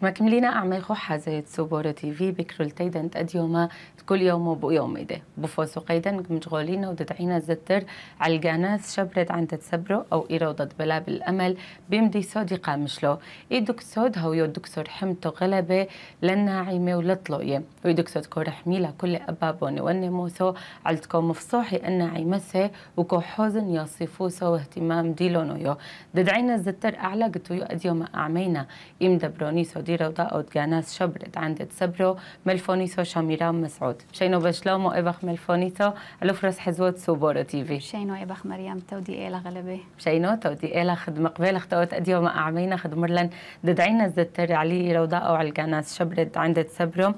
كما مكملينا أعمال خحزت سوبورة تيفي بكرو نتقد يوما كل يوم وبو يوم إيدا بفوسو قيدن مشغولين وددعينا زتر على القناس شبرت عن تتسبرو أو إرادة بلا بالأمل بيمدي سودي قامشلو إي دكسود هو يو دكسود حمتو غلبة للناعمة ولطلوية وي دكسود كو رحميلا كل أبابون ونموسو عالتكو مفصوحي الناعمسة وكو حوزن يصفوسو واهتمام ديلونو يو ددعينا زتر أعلى قتو يو أديوما أعمينا إم دبروني سود مدير اوضاع جاناس شبرد عند تسبرو ملفونيتو شاميرام مسعود شينو بشلومو ايبخ ملفونيتو الفرس حزوت سوبورو تي في شينو ايبخ مريم تودي إلا إيه غلبي شينو تودي إلا إيه خد مقبل اختوت أديو ما أعمينا خد مرلن ددعينا زتر علي روداقو على الجاناس شبرد عند تسبرو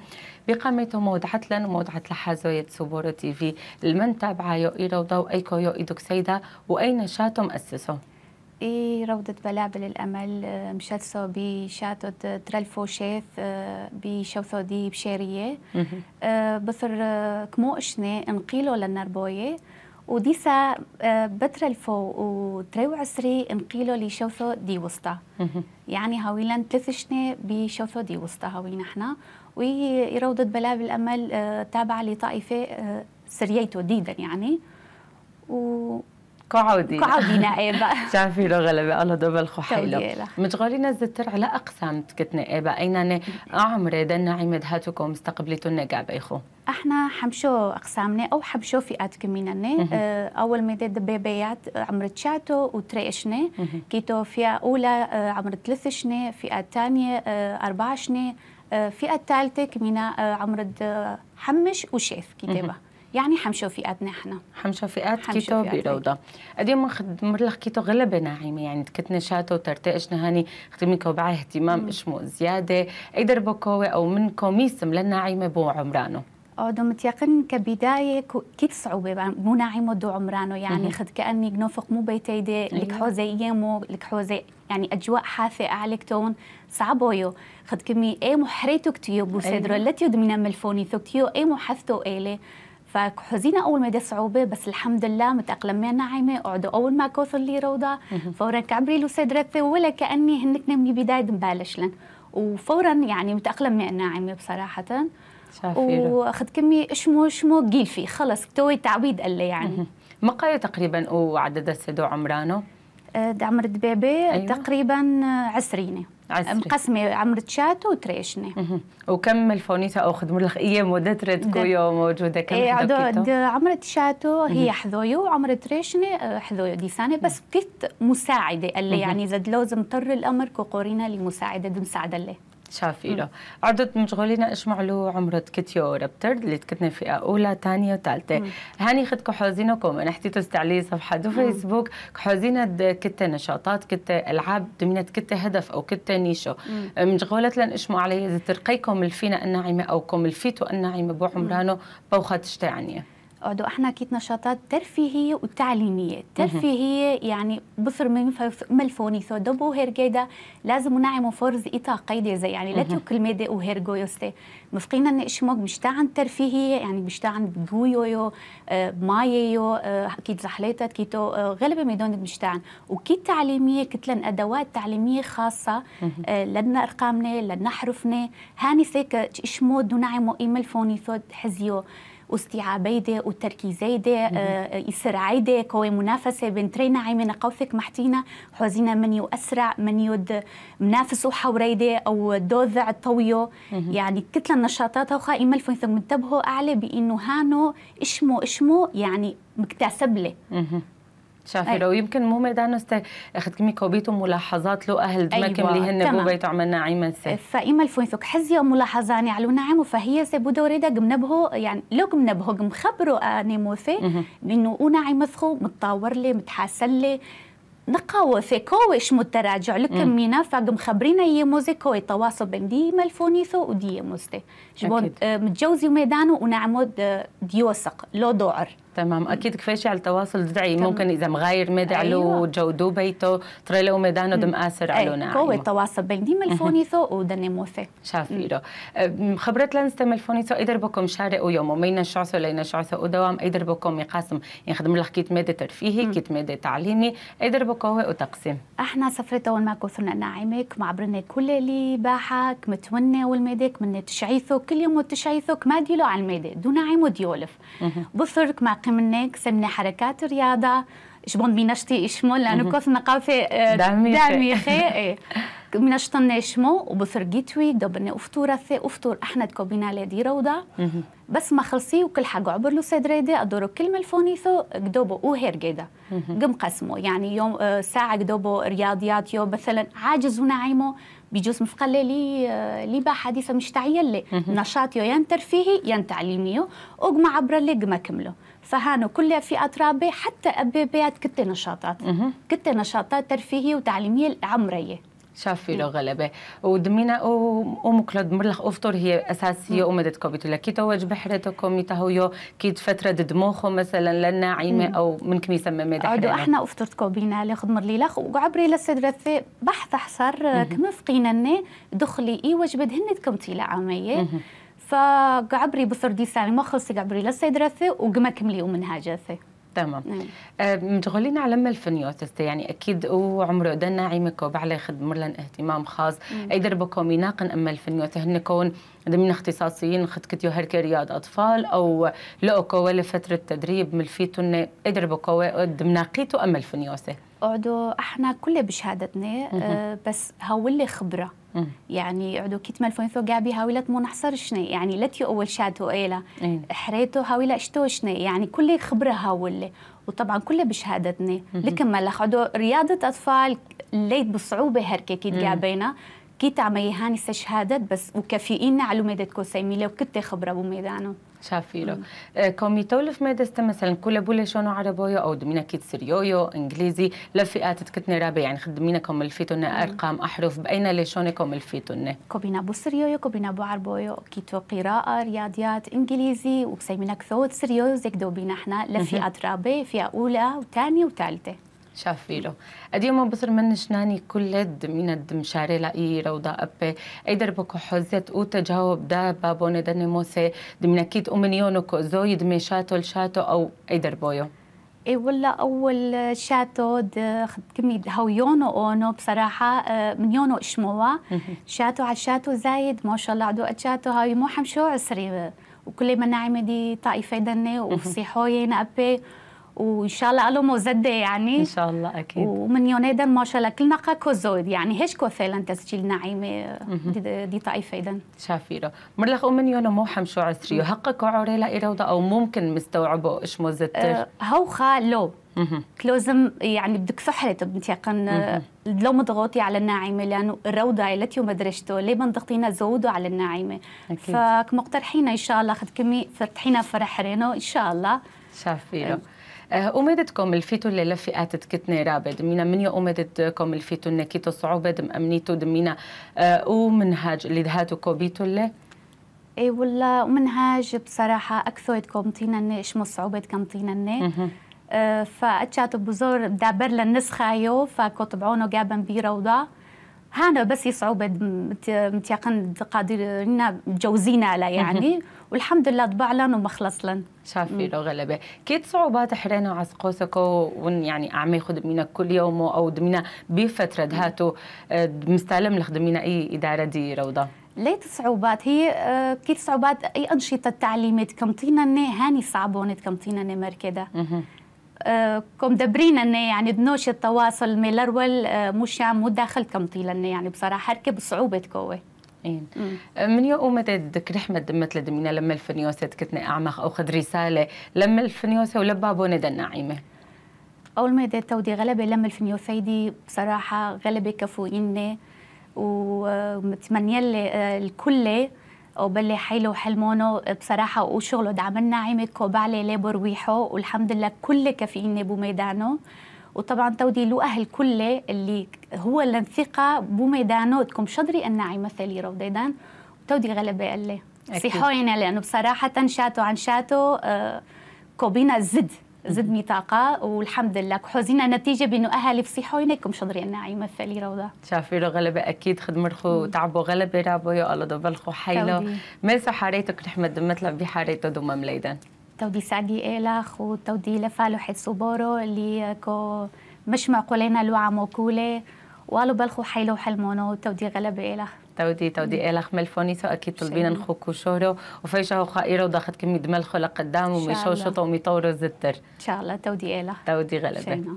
بقامته موضعة لن وموضعة لحازوية سوبورو تيفي المن تابعة يو إيرو ضوء أيكو يو إيدوكسيدا واي شاتم أسسه اي روضة بلابل الأمل آه، مشلسو بشاتو ترلفو شيف آه، بشوثو دي بشيرية آه، بثر كمو إشني انقيلو للنربوية وديسا بترلفو وتريو عسري انقيلو لشوثو دي وسطى يعني هاويلان ثلاث شنة بشوثو دي وسطى هاوينا احنا وهي روضة بلابل الأمل تابعة لطائفة سرييتو ديدا يعني و قعودي قعودي نائبة شافي لغة لبي الله دبل خحيلة متغارين الزتر على أقسام تكت نائبة أين أعمري دنا عمد هاتكم استقبلتوا النقاب إخو احنا حمشو اقسامنا او حمشو فئات كميننا آه، اول اول ديد بيبيات عمر تشاتو وتري اشنا كيتو فئة اولى آه، عمر ثلاث شنا فئة ثانية اربع آه، شنا فئة ثالثة كمينا عمر حمش وشيف كتابة يعني حمشو فئاتنا احنا حمشو فئات كيتو بروضة اليوم لك كيتو غلبة ناعمة يعني كتنا شاتو وترتقش نهاني ختمي كوبعة اهتمام اشمو زيادة ايدر بكوة او من كوميسم للناعمة بو عمرانو دو متيقن كبداية كيت صعوبة مو ناعمة دو عمرانو يعني خد كأني نوفق مو دي لك أيوة. حوزي يمو لك حوزي يعني أجواء حافه عليك تون صعبويو خد كمي اي محريتو كتيو بوسيدرو أيوة. لا تيو دمينا ملفوني ثوكتيو اي محثتو ايلي فحزينة أول ما دي صعوبة بس الحمد لله متأقلمين ناعمة قعدوا أول ما كوثر لي روضة فورا كعبري له صدرك ولا كأني هنك نمي بداية مبالش لن وفورا يعني متأقلمين ناعمة بصراحة واخذ كمي شمو شمو قيل فيه خلص توي تعويد قال لي يعني مقايو تقريبا وعدد السيدو عمرانه آه، عمر دبيبي أيوة. تقريبا عسرينه آه، عسري. مقسمه عمر تشات وتريشنه وكم الفونيتا او خدمه لك اي مدة ريتكويو موجوده كم إيه عمر تشاتو هي حذويو وعمر تريشنه آه، حذويو دي سنه بس كت مساعده قال لي يعني اذا لازم مضطر الامر قورينا لمساعده مساعده له شافيرو عرضت مشغولين ايش له عمرة كتيو رابتر اللي كتنا فئة أولى ثانية وثالثة هاني خد كحوزينو انا نحتي تستعلي صفحة دو فيسبوك كحوزينة كتة نشاطات كتة ألعاب دمنت كتة هدف أو كتة نيشو مشغولة لان ايش معلي إذا ترقيكم الفينا الناعمة أو كوم الفيتو الناعمة بو عمرانو بوخة تشتي عنيه اقعدوا احنا كيت نشاطات ترفيهيه وتعليميه ترفيهيه يعني بصر من ملفوني سو دوبو هيرجيدا لازم نعم فرز ايتا قيدي زي يعني لا توكل ميدي وهيرجو يوستي مفقينا نشموك مش تاعن ترفيهيه يعني مش تاعن بويويو آه ماييو آه كيت زحليتات كيتو آه غالبا ميدون مش تاعن وكيت تعليميه كتلن ادوات تعليميه خاصه آه لنا ارقامنا لنا حرفنا هاني سيك اشمود ونعمو ايميل فوني سود حزيو استيعابيده وتركيزيده آه، آه، يسرعيدي كوي منافسه بين ترينا عيمنا قوثك محتينا حوزينا منيو اسرع منيود منافسه حوريده او دوذع طويو يعني كتله النشاطات وخا الفن ثم انتبهوا اعلى بانه هانو اشمو اشمو يعني مكتسب له شافي أيوة. لو يمكن مو ميدان كمي كوبيتو ملاحظات لو اهل دمكم أيوة. اللي هن بو بيت عمل ناعمة فإما الفويثوك حزي ملاحظاني على نعم فهي سبو دوريدا قمنبهو يعني لو قمنبهو قمخبرو أني موثي إنه وناعمة سخو متطور لي متحسن لي نقاو في كويش متراجع لكم مينا فقم خبرينا يي موزي كوي تواصل بين دي ملفونيثو ودي موزتي جبون آه، متجوزي وميدانو ونعمود آه، ديوسق لو دوعر تمام اكيد كفاية على التواصل دعي ممكن اذا مغاير مدعلو علو أيوة. جودو بيته تريلو ميدانو دم اسر علو إيه، نعم هو التواصل بين ديما الفونيثو ودني موثي شافيرو خبرت لنستم الفونيثو ايدر بكم شارق ويومو مينا شعثو لينا شعثو ودوام ايدر بكم يقاسم يخدم لك كيت مادة ترفيهي كيت مادة تعليمي ايدر بكم هو وتقسيم احنا اول ما كوثنا نعيمك معبرنا كل اللي باحك متونة والميدك من تشعيثو كل يوم وتشعيثو ما ديلو على الميدة دون ناعم وديولف بصرك ما نلتقي منك سمنا حركات رياضه شبون بنشتي اشمو لانه كوث نقافه آه، داميخي ايه بنشطنا اسمه وبثرقيتوي دبنا ثي افطور احنا تكوبينا لدي روضه بس ما خلصي وكل حاجة عبر له سدريدي أدورو كلمة ثو قدوبو أو هيرجيدا قم قسمو يعني يوم آه، ساعة قدوبو رياضيات يوم مثلا عاجز وناعمو بيجوز مفقلة لي آه، لي حديثة مش تعيلي نشاط يو ين ترفيهي ين تعليميو وقم عبر اللي قم كملو فهانو كلها في رابعة حتى أبابات كتة نشاطات كتة نشاطات ترفيهية وتعليمية عمرية شافي لو له غلبة ودمينا أم كلود مرلخ أفطر هي أساسية أمدت كوبيتو لكيتو وجب حرتكم يو كيد فترة دموخو مثلا للناعمه أو من كم يسمى مدى عدو إحنا أفطرت كوبينا لخد مرلي لخ وعبري لسدرثة بحث حصر كم فقينا دخلي إي وجبه هن كم طيلة عامية فقعبري بصر دي سالي ما خلصي قعبري لسه درثي وقما كملي ومنها جاثي تمام نعم. آه، مشغولين على ما الفنيوتست يعني اكيد وعمره دنا عيمكو بعلي خدمر لنا اهتمام خاص نعم. اي دربكم يناقن اما الفنيوت هن كون ضمن اختصاصيين خدكتيو هركي رياض اطفال او لقوا كوا لفتره تدريب ملفيتن ادربوا كوا قد مناقيتو امل الفنيوسة قعدوا احنا كل بشهادتنا أه بس هاولي خبره يعني عدو كيت مالفون ثو قابي هاولت مو نحصر شني يعني لتيو اول شاتو ايلا إيه. حريتو هاولا اشتو شني يعني كل خبره هاولي وطبعا كل بشهادتنا لكن ما عدو رياضه اطفال ليت بصعوبه هركي كيت قابينا كي عم هاني استشهادات بس وكافئين على ميدة كوسيمي لو خبرة بميدانه شافيلو اه، كومي تولف ميدست مثلا كل بولي شونو عربويو او دمينا كيت سريويو انجليزي لفئات تكتني رابي يعني خدمينا كوم الفيتون ارقام احرف باين ليشوني كوم الفيتون كوبينا بو سريويو كوبينا بو عربويو كيتو قراءة رياضيات انجليزي وكسيمينا كثوت سريويو زيك دوبينا احنا لفئات رابي فئة اولى وثانية وثالثة شافي له اديما بصر من شناني كلد من الدم شاري لأي روضة أبي اي بكو حزت او تجاوب دا بابون دني موسي دمنكيت أمنيونكو زوي دمي شاتو لشاتو أو اي دربويو اي ولا اول شاتو كمي هو يونو اونو بصراحه آه، من يونو اشموا شاتو على شاتو زايد ما شاء الله عدو شاتو هاي مو حمشو عسري وكل ما دي طائفه دني وفصيحوين ابي وان شاء الله الو مزدة يعني ان شاء الله اكيد ومن يونيدا ما شاء الله كلنا كوزود يعني هيش كوثيلا تسجيل نعيمه دي, دي طائفه اذا شافيرا مرلخ ومن يونو مو حمشو عسريو هقا كعوريلا ايرودا او ممكن مستوعبه ايش مزده أه هو خالو كلوزم يعني بدك فحرت بنتيقن لو مضغوطي على الناعمه لانه الروضه التي مدرجته ليه منضغطينا زودوا على الناعمه فمقترحين ان شاء الله خد كمي فتحينا فرح رينو ان شاء الله شافيرو أه. أه، أمدتكم الفيتو اللي لفئات كتنا رابد منا من يوم أمدتكم الفيتو نكيتو صعوبة دم امنيتو دمينا أه، ومنهاج اللي دهاتو كوبيتو اللي اي والله منهاج بصراحة اكثر كمتينا اش صعوبة كمتينا أه، فاتشات بزور دابر للنسخة يو فكتبعونو جابن بيروضا هانا بس صعوبة متيقن قادرين متجوزين على يعني والحمد لله طبع لنا ومخلص لنا شافي لو غلبة كيت صعوبات حرينا عسقوسكو ون يعني أعمي منا كل يوم أو دمينا بفترة دهاتو آه، مستلم لخدمينا أي إدارة دي روضة ليت صعوبات هي آه، كيت صعوبات أي أنشطة تعليمات كمطينا هاني صعبونت كمطينا مركدة كم دبرين أن يعني بنوش التواصل آه، مش عم يعني مداخل كم طيل يعني بصراحة حركة بصعوبة كوي إيه. آه، من يوم ما دك رحمة دمت لدمينا لما الفنيوسة كنت أعمق أو خد رسالة لما الفنيوسة ولبابو دا النعيمة أول ما ديت تودي غلبة لما الفنيوسة دي بصراحة غلبة كفو اني ومتمنية آه، الكل وبلي حيلو وحلمونه بصراحة وشغله دعم الناعمة وبعلي لابر ويحو والحمد لله كل كافئين بميدانه وطبعا تودي له أهل كله اللي هو اللي ثقة بميدانه تكون شدري الناعمة مثلي روديدان وتودي غلبة قال لي حوينة لأنه بصراحة شاتو عن شاتو آه، كوبينا زد زدني طاقة والحمد لله حزينا نتيجه بانه اهلي فصيحوا ينكم شضري الناعمه فالي روضه شافي له غلبه اكيد رخو تعبوا غلبه رابو يا الله خو حيلو ميسو حاريتك رحمه دمتلع بحاريتو دوما مليدان تودي سعدي إلخ وتودي حيث صبورو اللي كو مش معقولين لو عمو كولي والو بلخو حيلو حلمونو تودي غلبة إلخ تودي تودي إلخ ملفونيسو أكيد طلبين نخوكو شهرو وفيشهو خائرو ضاخد كم يدمل خلق قدام ومشوشطو وميطورو زتر إن شاء الله تودي إلخ تودي غلبة